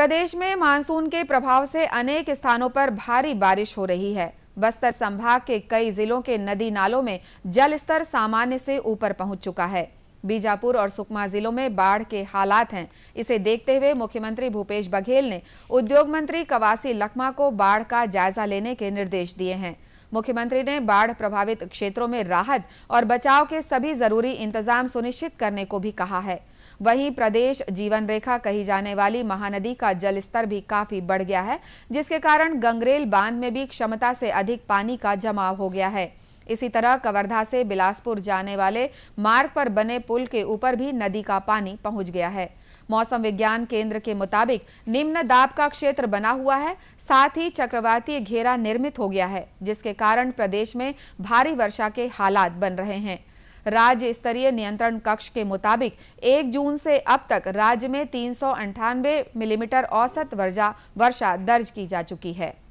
प्रदेश में मानसून के प्रभाव से अनेक स्थानों पर भारी बारिश हो रही है बस्तर संभाग के कई जिलों के नदी नालों में जल स्तर सामान्य से ऊपर पहुंच चुका है बीजापुर और सुकमा जिलों में बाढ़ के हालात हैं इसे देखते हुए मुख्यमंत्री भूपेश बघेल ने उद्योग मंत्री कवासी लखमा को बाढ़ का जायजा लेने के निर्देश दिए हैं मुख्यमंत्री ने बाढ़ प्रभावित क्षेत्रों में राहत और बचाव के सभी जरूरी इंतजाम सुनिश्चित करने को भी कहा है वहीं प्रदेश जीवन रेखा कही जाने वाली महानदी का जल स्तर भी काफी बढ़ गया है जिसके कारण गंगरेल बांध में भी क्षमता से अधिक पानी का जमाव हो गया है इसी तरह कवर्धा से बिलासपुर जाने वाले मार्ग पर बने पुल के ऊपर भी नदी का पानी पहुंच गया है मौसम विज्ञान केंद्र के मुताबिक निम्न दाब का क्षेत्र बना हुआ है साथ ही चक्रवाती घेरा निर्मित हो गया है जिसके कारण प्रदेश में भारी वर्षा के हालात बन रहे हैं राज्य स्तरीय नियंत्रण कक्ष के मुताबिक 1 जून से अब तक राज्य में तीन मिलीमीटर औसत वर्षा दर्ज की जा चुकी है